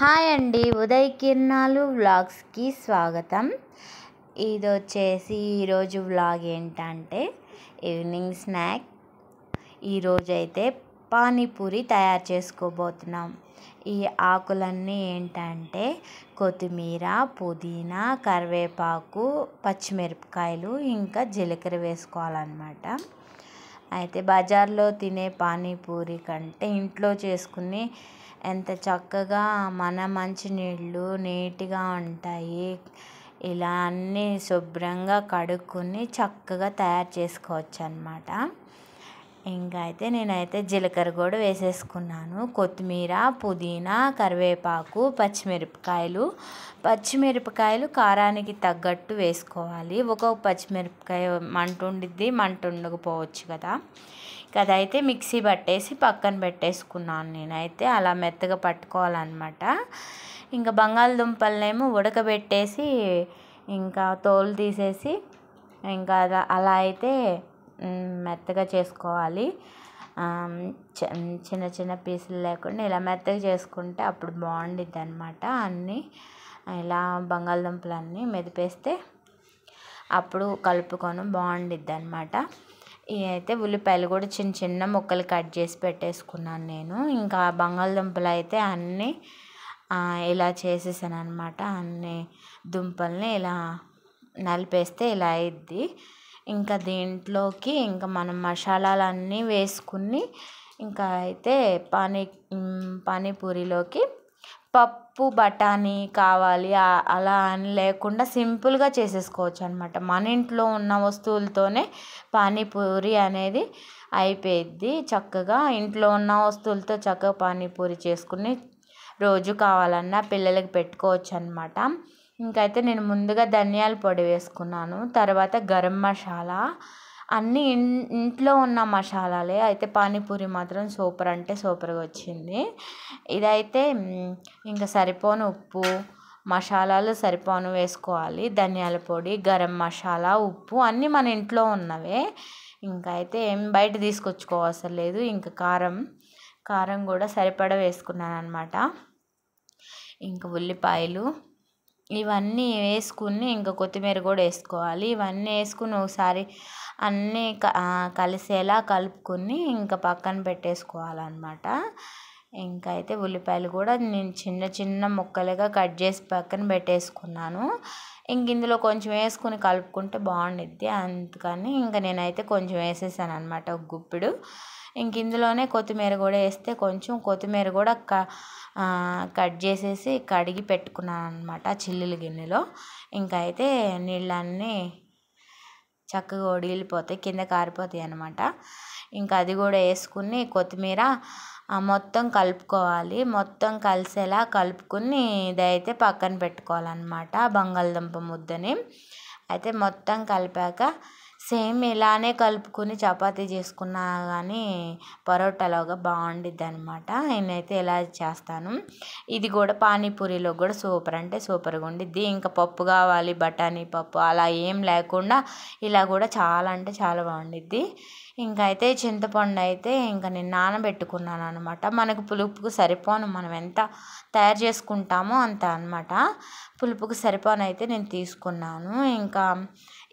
hi అండి ఉదయ్ కిరణాలు వ్లాగ్స్కి స్వాగతం ఇది వచ్చేసి ఈరోజు వ్లాగ్ ఏంటంటే ఈవినింగ్ స్నాక్ ఈరోజైతే పానీపూరి తయారు చేసుకోబోతున్నాం ఈ ఆకులన్నీ ఏంటంటే కొత్తిమీర పుదీనా కరివేపాకు పచ్చిమిరపకాయలు ఇంకా జీలకర్ర వేసుకోవాలన్నమాట అయితే బజార్లో తినే పానీపూరి కంటే ఇంట్లో చేసుకునే ఎంత చక్కగా మన మంచి నీళ్ళు నీట్గా ఉంటాయి ఇలా అన్నీ శుభ్రంగా కడుక్కుని చక్కగా తయారు చేసుకోవచ్చు అనమాట ఇంకా అయితే నేనైతే జీలకర్ర కూడా వేసేసుకున్నాను కొత్తిమీర పుదీనా కరివేపాకు పచ్చిమిరపకాయలు పచ్చిమిరపకాయలు కారానికి తగ్గట్టు వేసుకోవాలి ఒక్కొక్క పచ్చిమిరపకాయ మంట ఉండిద్ది మంట ఉండకపోవచ్చు కదా అదైతే మిక్సీ పట్టేసి పక్కన పెట్టేసుకున్నాను నేనైతే అలా మెత్తగా పట్టుకోవాలన్నమాట ఇంకా బంగాళదుంపలనేమో ఉడకబెట్టేసి ఇంకా తోలు తీసేసి ఇంకా అలా అయితే మెత్తగా చేసుకోవాలి చిన్న చిన్న పీసులు లేకుండా ఇలా మెత్తగా చేసుకుంటే అప్పుడు బాగుండిద్ది అనమాట అన్నీ ఇలా బంగాళదుంపలన్నీ మెదిపేస్తే అప్పుడు కలుపుకొని బాగుండిద్ది అనమాట ఇవి అయితే ఉల్లిపాయలు కూడా చిన్న చిన్న ముక్కలు కట్ చేసి పెట్టేసుకున్నాను నేను ఇంకా బంగాళదుంపలు అయితే అన్నీ ఇలా చేసేసాను అనమాట అన్ని దుంపల్ని ఇలా నలిపేస్తే ఇలా అయిద్ది ఇంకా దీంట్లోకి ఇంకా మనం మసాలాలు అన్నీ వేసుకుని ఇంకా అయితే పానీ పానీపూరిలోకి పప్పు బఠానీ కావాలి అలా అని లేకుండా సింపుల్గా చేసేసుకోవచ్చు అనమాట మన ఇంట్లో ఉన్న వస్తువులతోనే పానీపూరి అనేది అయిపోయిద్ది చక్కగా ఇంట్లో ఉన్న వస్తువులతో చక్కగా పానీపూరి చేసుకుని రోజు కావాలన్నా పిల్లలకి పెట్టుకోవచ్చు అనమాట ఇంకైతే నేను ముందుగా ధనియాల పొడి వేసుకున్నాను తర్వాత గరం మసాలా అన్నీ ఇంట్లో ఉన్న మసాలాలే అయితే పానీపూరి మాత్రం సూపర్ అంటే సూపర్గా వచ్చింది ఇదైతే ఇంకా సరిపోను ఉప్పు మసాలాలు సరిపోను వేసుకోవాలి ధనియాల పొడి గరం మసాలా ఉప్పు అన్నీ మన ఇంట్లో ఉన్నవే ఇంకా అయితే ఏం బయట తీసుకొచ్చుకోవసరం లేదు ఇంకా కారం కారం కూడా సరిపడా వేసుకున్నాను అనమాట ఇంకా ఉల్లిపాయలు ఇవన్నీ వేసుకుని ఇంకా కొత్తిమీర కూడా వేసుకోవాలి ఇవన్నీ వేసుకుని ఒకసారి అన్నీ కలిసేలా కలుపుకుని ఇంకా పక్కన పెట్టేసుకోవాలన్నమాట ఇంక అయితే ఉల్లిపాయలు కూడా నేను చిన్న చిన్న ముక్కలుగా కట్ చేసి పక్కన పెట్టేసుకున్నాను ఇంక ఇందులో కొంచెం వేసుకుని కలుపుకుంటే బాగుండిద్ది అందుకని ఇంక నేనైతే కొంచెం వేసేసాను అనమాట ఒక గుప్పిడు ఇంక ఇందులోనే కొత్తిమీర కూడా వేస్తే కొంచెం కొత్తిమీర కూడా క కట్ చేసేసి కడిగి పెట్టుకున్నాను అనమాట చిల్లుల గిన్నెలో ఇంక అయితే నీళ్ళన్నీ చక్కగా ఒడిలిపోతాయి కింద కారిపోతాయి అనమాట ఇంకా అది కూడా వేసుకుని కొత్తిమీర మొత్తం కలుపుకోవాలి మొత్తం కలిసేలా కలుపుకుని ఇదైతే పక్కన పెట్టుకోవాలన్నమాట బంగాళదుంప ముద్దని అయితే మొత్తం కలిపాక సేమ్ ఇలానే కలుపుకొని చపాతీ చేసుకున్నా కానీ పరోటాలోగా బాగుండిద్ది అనమాట నేనైతే ఇలా చేస్తాను ఇది కూడా పానీపూరిలో కూడా సూపర్ అంటే సూపర్గా ఉండిద్ది ఇంకా పప్పు కావాలి బఠానీ పప్పు అలా ఏం లేకుండా ఇలా కూడా చాలా అంటే చాలా బాగుండిద్ది ఇంకా అయితే చింతపండు అయితే ఇంకా నేను నానబెట్టుకున్నాను అనమాట మనకు పులుపుకు సరిపోను మనం ఎంత తయారు చేసుకుంటామో అంత అనమాట పులుపుకు సరిపోను అయితే నేను తీసుకున్నాను ఇంకా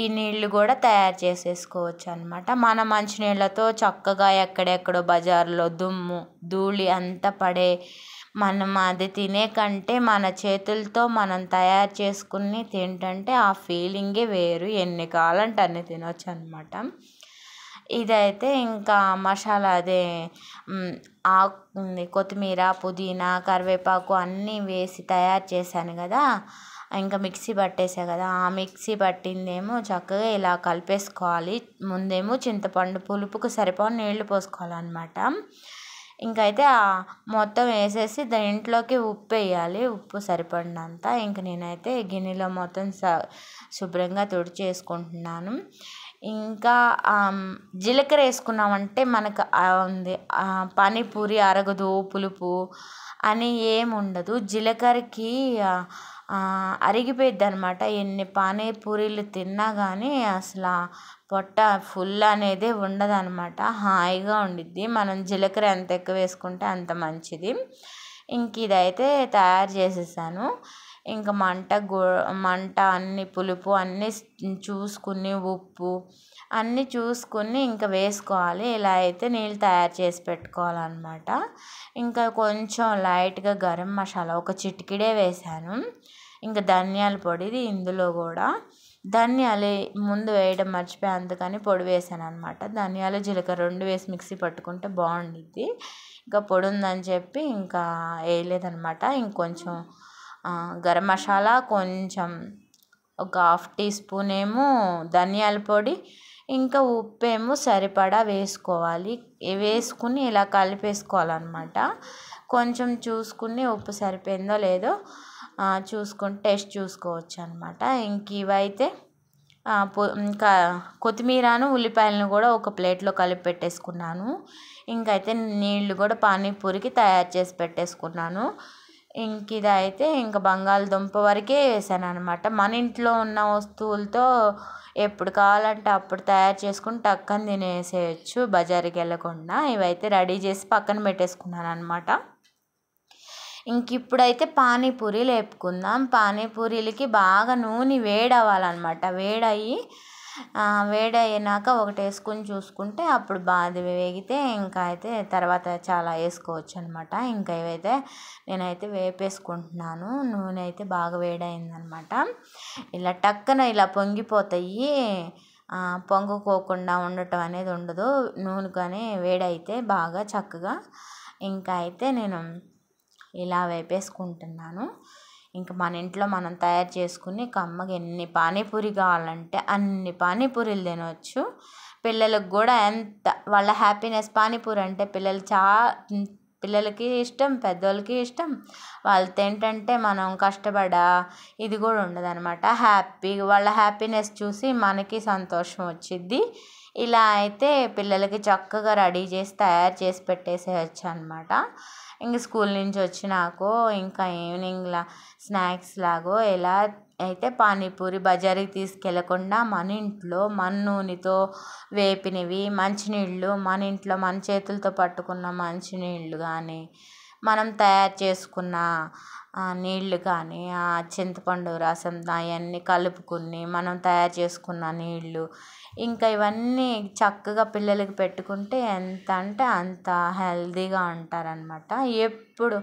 ఈ నీళ్ళు కూడా తయారు చేసేసుకోవచ్చు అనమాట మన మంచినీళ్ళతో చక్కగా ఎక్కడెక్కడో బజార్లో దుమ్ము ధూళి అంతా పడే మనం అది తినే కంటే మన చేతులతో మనం తయారు చేసుకుని తింటంటే ఆ ఫీలింగే వేరు ఎన్ని కావాలంటే అన్ని తినొచ్చు అనమాట ఇదైతే ఇంకా మసాలా అదే ఆకు కొత్తిమీర పుదీనా కరివేపాకు అన్నీ వేసి తయారు చేశాను కదా ఇంకా మిక్సీ పట్టేసా కదా ఆ మిక్సీ పట్టిందేమో చక్కగా ఇలా కలిపేసుకోవాలి ముందేమో చింతపండు పులుపుకు సరిపోని నీళ్ళు పోసుకోవాలన్నమాట ఇంకైతే మొత్తం వేసేసి దీంట్లోకి ఉప్పు వేయాలి ఉప్పు సరిపడినంత ఇంక నేనైతే గిన్నెలో మొత్తం స శుభ్రంగా తుడిచేసుకుంటున్నాను ఇంకా జీలకర్ర వేసుకున్నామంటే మనకు ఉంది పానీపూరి అరగదు పులుపు అని ఏముండదు జీలకర్రకి అరిగిపోయిద్ది అనమాట ఎన్ని పానీపూరీలు తిన్నా కానీ అసలు పొట్ట ఫుల్ అనేది ఉండదు అనమాట హాయిగా ఉండిద్ది మనం జీలకర్ర ఎంత ఎక్కువ వేసుకుంటే అంత మంచిది ఇంక ఇదైతే తయారు చేసేసాను ఇంకా మంట గో మంట అన్ని పులుపు అన్నీ చూసుకుని ఉప్పు అన్నీ చూసుకుని ఇంకా వేసుకోవాలి ఇలా అయితే నీళ్ళు తయారు చేసి పెట్టుకోవాలన్నమాట ఇంకా కొంచెం లైట్గా గరం మసాలా ఒక చిటికిడే వేశాను ఇంక ధనియాల పొడిది ఇందులో కూడా ధనియాలు ముందు వేయడం మర్చిపోయి అందుకని పొడి వేసాను అనమాట ధనియాలు జీలకర్ర రెండు వేసి మిక్సీ పట్టుకుంటే బాగుండిద్ది ఇంకా పొడి ఉందని చెప్పి ఇంకా వేయలేదనమాట ఇంకొంచెం గరం మసాలా కొంచెం ఒక హాఫ్ టీ స్పూన్ ఏమో ధనియాల పొడి ఇంకా ఉప్పు ఏమో సరిపడా వేసుకోవాలి వేసుకుని ఇలా కలిపేసుకోవాలన్నమాట కొంచెం చూసుకుని ఉప్పు సరిపోయిందో లేదో చూసుకొని టేస్ట్ చూసుకోవచ్చు అనమాట ఇంక ఇవైతే ఇంకా కొత్తిమీరను ఉల్లిపాయలను కూడా ఒక ప్లేట్లో కలిపి పెట్టేసుకున్నాను ఇంకైతే నీళ్లు కూడా పానీపూరికి తయారు చేసి పెట్టేసుకున్నాను ఇంక ఇదైతే ఇంకా బంగాళదుంప వరకే వేసాను అనమాట మన ఇంట్లో ఉన్న వస్తువులతో ఎప్పుడు కావాలంటే అప్పుడు తయారు చేసుకుని టక్కని తినేసేయచ్చు బజార్కి వెళ్ళకుండా ఇవైతే రెడీ చేసి పక్కన పెట్టేసుకున్నాను అనమాట ఇంక ఇప్పుడైతే పానీపూరీలు వేపుకుందాం పానీపూరీలకి బాగా నూనె వేడవ్వాలన్నమాట వేడయ్యి వేడయ్యాక ఒకటి వేసుకొని చూసుకుంటే అప్పుడు బాది వేగితే ఇంకా అయితే తర్వాత చాలా వేసుకోవచ్చు అనమాట ఇంకా ఇవైతే నేనైతే వేపేసుకుంటున్నాను నూనె అయితే బాగా వేడయిందనమాట ఇలా టక్కన ఇలా పొంగిపోతాయి పొంగుకోకుండా ఉండటం అనేది ఉండదు నూనె కానీ వేడైతే బాగా చక్కగా ఇంకా అయితే నేను ఇలా వేపేసుకుంటున్నాను ఇంకా మన ఇంట్లో మనం తయారు చేసుకుని అమ్మకి ఎన్ని పానీపూరి కావాలంటే అన్ని పానీపూరీలు తినవచ్చు పిల్లలకు కూడా ఎంత వాళ్ళ హ్యాపీనెస్ పానీపూరి అంటే పిల్లలు చా పిల్లలకి ఇష్టం పెద్దోళ్ళకి ఇష్టం వాళ్ళతో ఏంటంటే మనం కష్టపడా ఇది కూడా ఉండదనమాట హ్యాపీ వాళ్ళ హ్యాపీనెస్ చూసి మనకి సంతోషం వచ్చిద్ది ఇలా అయితే పిల్లలకి చక్కగా రెడీ చేసి తయారు చేసి పెట్టేసేయచ్చు అనమాట ఇంక స్కూల్ నుంచి వచ్చినాకో ఇంకా ఈవినింగ్లా స్నాక్స్ లాగో ఎలా అయితే పానీపూరి బజారీకి తీసుకెళ్ళకుండా మన ఇంట్లో మన నూనెతో వేపినవి మంచినీళ్ళు మన ఇంట్లో మన చేతులతో పట్టుకున్న మంచినీళ్ళు కానీ మనం తయారు చేసుకున్న నీళ్ళు కానీ ఆ చింతపండు రసం అవన్నీ కలుపుకుని మనం తయారు చేసుకున్న నీళ్ళు ఇంకా ఇవన్నీ చక్కగా పిల్లలకి పెట్టుకుంటే ఎంత అంటే అంత హెల్దీగా ఉంటారనమాట ఎప్పుడు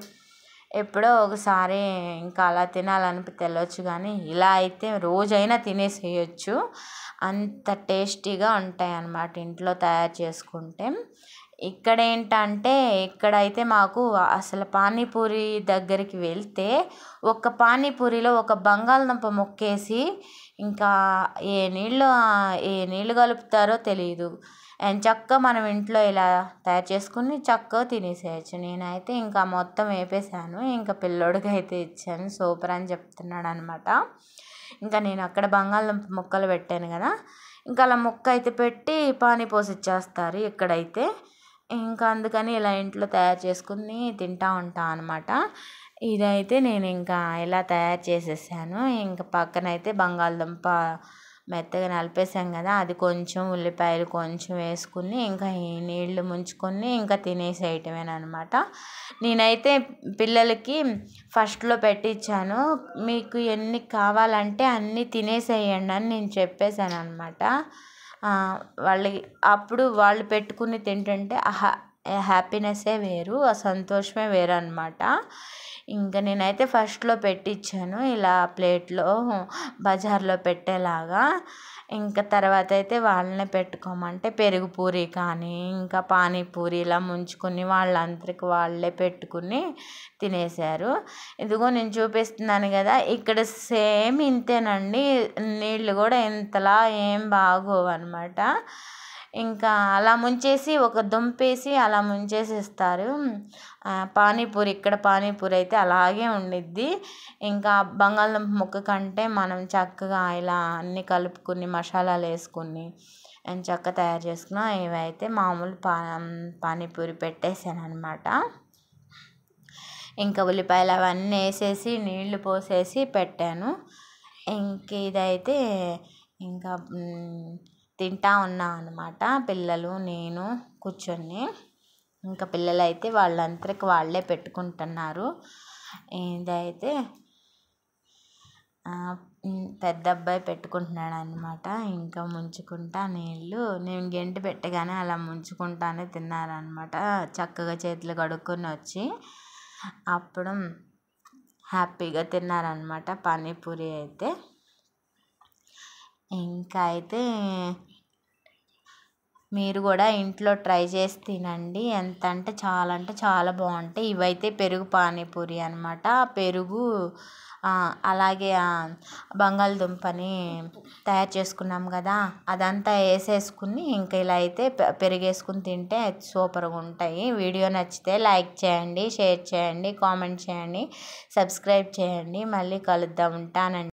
ఎప్పుడో ఒకసారి ఇంకా అలా తినాలని తెలియచ్చు కానీ ఇలా అయితే రోజైనా తినేసేయచ్చు అంత టేస్టీగా ఉంటాయి అన్నమాట ఇంట్లో తయారు చేసుకుంటే ఇక్కడ ఏంటంటే ఇక్కడైతే మాకు అసలు పానీపూరి దగ్గరికి వెళ్తే ఒక పానీపూరిలో ఒక బంగాళదుంప మొక్కేసి ఇంకా ఏ నీళ్ళు ఏ నీళ్ళు కలుపుతారో తెలియదు అండ్ చక్కగా మనం ఇంట్లో ఇలా తయారు చేసుకుని చక్కగా తినేసేయచ్చు నేనైతే ఇంకా మొత్తం వేపేసాను ఇంకా పిల్లోడికి అయితే ఇచ్చాను సూపర్ అని చెప్తున్నాడు అనమాట ఇంకా నేను అక్కడ బంగాళదుంప ముక్కలు పెట్టాను కదా ఇంకా అలా ముక్క అయితే పెట్టి పానీ పోసి ఇచ్చేస్తారు ఇక్కడైతే ఇంకా అందుకని ఇలా ఇంట్లో తయారు చేసుకుని తింటా ఉంటాను అనమాట ఇదైతే నేను ఇంకా ఇలా తయారు చేసేసాను ఇంకా పక్కన అయితే బంగాళదుంప మెత్తగా నలిపేసాం కదా అది కొంచెం ఉల్లిపాయలు కొంచెం వేసుకుని ఇంకా ఈ నీళ్లు ముంచుకొని ఇంకా తినేసేయటమేనమాట నేనైతే పిల్లలకి ఫస్ట్లో పెట్టించాను మీకు ఎన్ని కావాలంటే అన్నీ తినేసేయండి అని నేను చెప్పేశాను అనమాట వాళ్ళకి అప్పుడు వాళ్ళు పెట్టుకునేది ఏంటంటే హ్యాపీనెస్సే వేరు ఆ సంతోషమే వేరు అనమాట ఇంకా నేనైతే ఫస్ట్లో పెట్టించాను ఇలా ప్లేట్లో బజార్లో పెట్టేలాగా ఇంకా తర్వాత అయితే వాళ్ళనే పెట్టుకోమంటే పెరుగు పూరి కానీ ఇంకా పానీపూరి ఇలా ముంచుకొని వాళ్ళందరికి వాళ్ళే పెట్టుకుని తినేశారు ఇదిగో నేను చూపిస్తున్నాను కదా ఇక్కడ సేమ్ ఇంతేనండి నీళ్ళు కూడా ఇంతలా ఏం బాగోవు అనమాట ఇంకా అలా ముంచేసి ఒక దుంపేసి అలా ముంచేసేస్తారు పానీపూరి ఇక్కడ పానీపూరి అయితే అలాగే ఉండిద్ది ఇంకా బంగాళదుంప ముక్క కంటే మనం చక్కగా ఇలా అన్నీ కలుపుకుని మసాలాలు వేసుకుని చక్క తయారు చేసుకున్నాం ఇవైతే మామూలు పా పానీపూరి పెట్టేసాను అనమాట ఇంకా ఉల్లిపాయలు అవన్నీ వేసేసి నీళ్లు పోసేసి పెట్టాను ఇంక ఇదైతే ఇంకా తింటా ఉన్నాం అనమాట పిల్లలు నేను కూర్చొని ఇంకా పిల్లలు అయితే వాళ్ళంతరికి వాళ్ళే పెట్టుకుంటున్నారు ఏదైతే పెద్ద అబ్బాయి పెట్టుకుంటున్నాడు అనమాట ఇంకా ముంచుకుంటా నీళ్ళు నేను గెంటి పెట్టగానే అలా ముంచుకుంటానే తిన్నారనమాట చక్కగా చేతులు కడుక్కొని వచ్చి అప్పుడు హ్యాపీగా తిన్నారనమాట పానీపూరి అయితే ఇంకా అయితే మీరు కూడా ఇంట్లో ట్రై చేసి తినండి ఎంత అంటే చాలా అంటే చాలా బాగుంటాయి ఇవైతే పెరుగు పానీపూరి అనమాట పెరుగు అలాగే బంగాళదుంపని తయారు చేసుకున్నాం కదా అదంతా వేసేసుకుని ఇంక ఇలా అయితే పెరుగు వేసుకుని తింటే సూపర్గా ఉంటాయి వీడియో నచ్చితే లైక్ చేయండి షేర్ చేయండి కామెంట్ చేయండి సబ్స్క్రైబ్ చేయండి మళ్ళీ కలుద్దాం ఉంటానండి